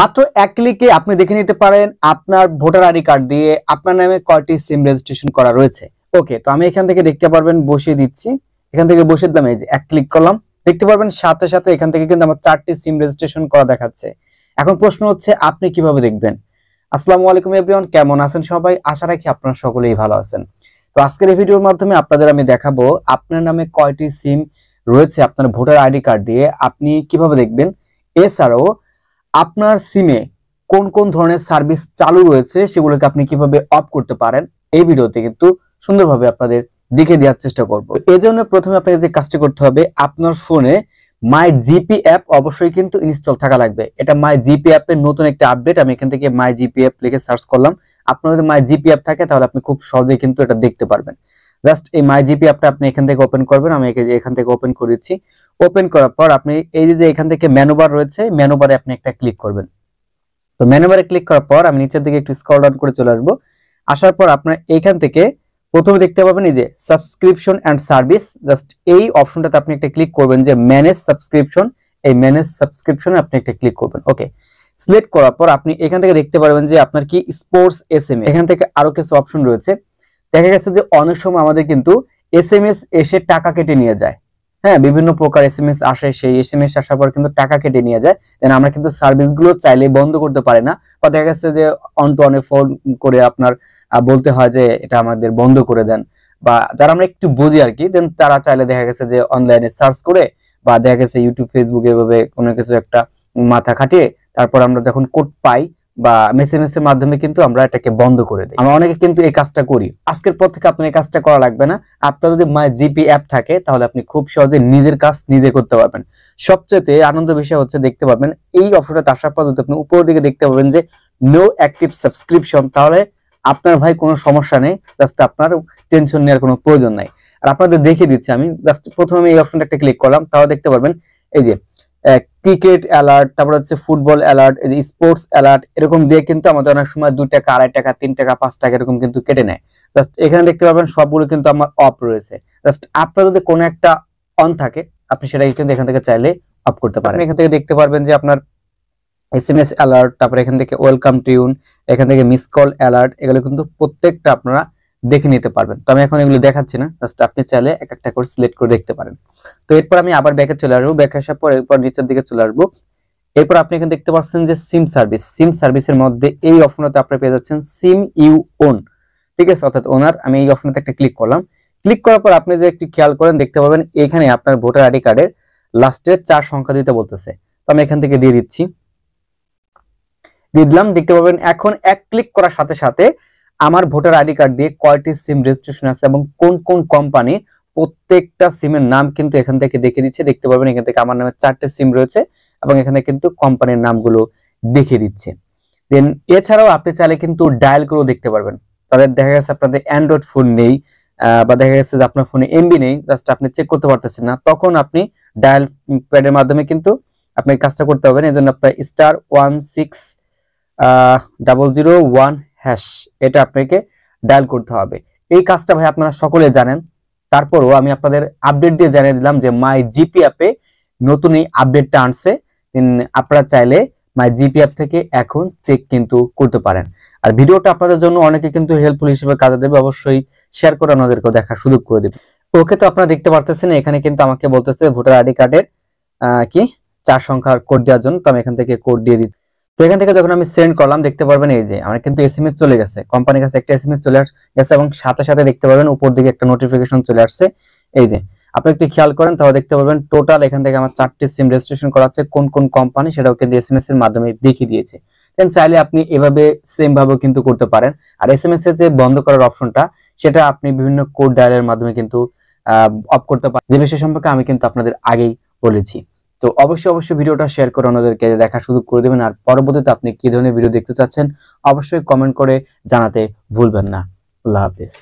মাত্র এক ক্লিকে আপনি দেখে নিতে পারেন আপনার ভোটার আইডি কার্ড দিয়ে আপনার নামে কয়টি সিম রেজিস্ট্রেশন করা রয়েছে ওকে তো আমি এখান থেকে দেখতে পারবেন বসিয়ে দিচ্ছি এখান থেকে বসে দিলাম এই যে এক ক্লিক করলাম দেখতে পারবেন সাথে সাথে এখান থেকে কিন্তু আমার চারটি সিম রেজিস্ট্রেশন করা দেখাচ্ছে এখন প্রশ্ন হচ্ছে আপনি কিভাবে দেখবেন আসসালামু আলাইকুম এভরিওয়ান কেমন আছেন সবাই আশা রাখি আপনারা সকলেই ভালো আছেন তো আজকের এই ভিডিওর মাধ্যমে আপনাদের আমি দেখাবো আপনার নামে কয়টি সিম রয়েছে আপনার ভোটার আইডি কার্ড দিয়ে আপনি কিভাবে দেখবেন এছাড়াও আপনার সিমে কোন কোন ধরনের সার্ভিস চালু রয়েছে সেগুলোকে আপনি কিভাবে অফ করতে পারেন এই ভিডিওতে কিন্তু সুন্দরভাবে আপনাদের দেখে দেওয়ার চেষ্টা করব এজন্য প্রথমে আপনাকে যে কাজটি করতে হবে আপনার ফোনে মাই জিপি অ্যাপ অবশ্যই কিন্তু ইনস্টল থাকা লাগবে এটা মাই জিপি অ্যাপের নতুন একটা আপডেট আমি এখান থেকে মাই জিপি অ্যাপ লিখে সার্চ করলাম আপনার যদি মাই জিপি অ্যাপ থাকে তাহলে আপনি খুব সহজেই কিন্তু এটা দেখতে পারবেন জাস্ট এই মাই জিপি অ্যাপটা আপনি এখান থেকে ওপেন করবেন আমি এখান থেকে ওপেন করে দিচ্ছি ওপেন করার পর আপনি এই যে এখান থেকে ম্যানুবার রয়েছে ম্যানুবারে আপনি একটা ক্লিক করবেন তো ম্যানুবারে ক্লিক করার পর আমি নিচের দিকে একটু স্ক্রল ডাউন করে চলে আসবো আসার পর আপনার এখান থেকে প্রথমে দেখতে পাবেন এই যে সাবস্ক্রিপশন অ্যান্ড সার্ভিস জাস্ট এই অপশনটাতে আপনি একটা ক্লিক করবেন যে ম্যানেজ সাবস্ক্রিপশন এই ম্যানেজ সাবস্ক্রিপশনে আপনি একটা ক্লিক করবেন ওকে সিলেক্ট করার পর আপনি এখান থেকে দেখতে পারবেন যে আপনার কি স্পোর্টস এস এখান থেকে আরো কিছু অপশন রয়েছে দেখা গেছে যে অনেক সময় আমাদের কিন্তু এস এম এস এসে টাকা কেটে নিয়ে যায় হ্যাঁ বিভিন্ন প্রকার এস এম এস আসে সেই এস এম এস আসার পর কিন্তু টাকা কেটে নিয়ে যায় দেন আমরা কিন্তু সার্ভিসগুলো চাইলে বন্ধ করতে পারি না বা দেখা গেছে যে অন্ত অনেক ফোন করে আপনার বলতে হয় যে এটা আমাদের বন্ধ করে দেন বা যারা আমরা একটু বুঝি আর কি দেন তারা চাইলে দেখা গেছে যে অনলাইনে সার্চ করে বা দেখা গেছে ইউটিউব ফেসবুক এভাবে কোনো কিছু একটা মাথা খাটিয়ে তারপর আমরা যখন কোড পাই বা মেসে এর মাধ্যমে কিন্তু আমরা এটাকে বন্ধ করে দিই আমরা অনেকে কিন্তু এই কাজটা করি আজকের পর থেকে আপনার এই কাজটা করা লাগবে না আপনার যদি মাই জিপি অ্যাপ থাকে তাহলে আপনি খুব সহজে নিজের কাজ নিজে করতে পারবেন সবচেয়ে আনন্দ বিষয় হচ্ছে দেখতে পাবেন এই অফারটা আসার পর যদি আপনি উপরের দিকে দেখতে পাবেন যে নো অ্যাক্টিভ সাবস্ক্রিপশন তাহলে আপনার ভাই কোনো সমস্যা নেই জাস্ট আপনার টেনশন নেওয়ার কোনো প্রয়োজন নাই আর আপনাদের দেখিয়ে দিচ্ছি আমি জাস্ট প্রথমে এই অপশনটা একটা ক্লিক করলাম তাও দেখতে পারবেন এই যে ক্রিকেট অ্যালার্ট তারপর হচ্ছে ফুটবল অ্যালার্ট এই যে স্পোর্টস অ্যালার্ট এরকম দিয়ে কিন্তু আমাদের অনেক সময় দুই টাকা আড়াই টাকা তিন টাকা পাঁচ টাকা এরকম কিন্তু কেটে নেয় জাস্ট এখানে দেখতে পাবেন সবগুলো কিন্তু আমার অফ রয়েছে জাস্ট আপনার যদি কোনো একটা অন থাকে আপনি সেটাকে কিন্তু এখান থেকে চাইলে অফ করতে পারেন এখান থেকে দেখতে পারবেন যে আপনার এস এম এস অ্যালার্ট তারপরে এখান থেকে ওয়েলকাম টিউন এখান থেকে মিস কল অ্যালার্ট এগুলো কিন্তু প্রত্যেকটা আপনারা দেখে নিতে পারবেন তো আমি এখন এগুলো দেখাচ্ছি না জাস্ট আপনি চাইলে এক একটা করে সিলেক্ট করে দেখতে পারেন তো এরপর আমি আবার ব্যাকে চলে আসবো ব্যাকে আসার পর এরপর নিচের দিকে চলে আসবো এরপর আপনি এখানে দেখতে পাচ্ছেন যে সিম সার্ভিস সিম সার্ভিসের মধ্যে এই অপশনটাতে আপনি পেয়ে যাচ্ছেন সিম ইউ ওন ঠিক আছে অর্থাৎ ওনার আমি এই অপশনটাতে একটা ক্লিক করলাম ক্লিক করার পর আপনি যে একটু খেয়াল করেন দেখতে পাবেন এখানে আপনার ভোটার আইডি কার্ডের লাস্টের চার সংখ্যা দিতে বলতেছে তো আমি এখান থেকে দিয়ে দিচ্ছি দিয়ে দিলাম দেখতে পাবেন এখন এক ক্লিক করার সাথে সাথে আমার ভোটার আইডি কার্ড দিয়ে কয়টি সিম রেজিস্ট্রেশন আছে এবং কোন কোন কোম্পানি প্রত্যেকটা সিমের নাম কিন্তু এখান থেকে দেখে দিচ্ছে দেখতে পারবেন এখান থেকে আমার নামে চারটে সিম রয়েছে এবং এখানে কিন্তু কোম্পানির নামগুলো দেখে দিচ্ছে দেন এছাড়াও আপনি চাইলে কিন্তু ডায়াল করেও দেখতে পারবেন তাদের দেখা গেছে আপনাদের অ্যান্ড্রয়েড ফোন নেই বা দেখা গেছে যে আপনার ফোনে এমবি নেই জাস্ট আপনি চেক করতে পারতেছেন না তখন আপনি ডায়াল প্যাডের মাধ্যমে কিন্তু আপনাকে কাজটা করতে পারবেন এই জন্য আপনার star one six double zero one hash এটা আপনাকে ডায়াল করতে হবে এই কাজটা ভাই আপনারা সকলে জানেন তারপরও আমি আপনাদের আপডেট দিয়ে জানিয়ে দিলাম যে মাই জিপি অ্যাপে নতুন এই আপডেটটা আনছে আপনারা চাইলে মাই জিপি অ্যাপ থেকে এখন চেক কিন্তু করতে পারেন আর ভিডিওটা আপনাদের জন্য অনেকে কিন্তু হেল্পফুল হিসেবে কাজে দেবে অবশ্যই শেয়ার করে ওনাদেরকে দেখার সুযোগ করে দেবে ওকে তো আপনারা দেখতে পারতেছেন এখানে কিন্তু আমাকে বলতেছে ভোটার আইডি কার্ডের কি চার সংখ্যার কোড দেওয়ার জন্য তো আমি এখান থেকে কোড দিয়ে দিই তো এখান থেকে যখন আমি সেন্ড করলাম দেখতে পারবেন এই যে আমার কিন্তু এসএমএস চলে গেছে কোম্পানির কাছে একটা এসএমএস চলে গেছে এবং সাথে সাথে দেখতে পারবেন উপর দিকে একটা নোটিফিকেশন চলে আসছে এই যে আপনি একটু খেয়াল করেন তাহলে দেখতে পারবেন টোটাল এখান থেকে আমার চারটি সিম রেজিস্ট্রেশন করা আছে কোন কোন কোম্পানি সেটাও কিন্তু এস এম এস এর মাধ্যমে দেখিয়ে দিয়েছে দেন চাইলে আপনি এভাবে সেম ভাবে কিন্তু করতে পারেন আর এস এম এস এর যে বন্ধ করার অপশনটা সেটা আপনি বিভিন্ন কোড ডায়ালের মাধ্যমে কিন্তু অফ করতে পারেন যে বিষয় সম্পর্কে আমি কিন্তু আপনাদের আগেই বলেছি তো অবশ্যই অবশ্যই ভিডিওটা শেয়ার করে অন্যদেরকে দেখার সুযোগ করে দেবেন আর পরবর্তীতে আপনি কি ধরনের ভিডিও দেখতে চাচ্ছেন অবশ্যই কমেন্ট করে জানাতে ভুলবেন না আল্লাহ হাফিজ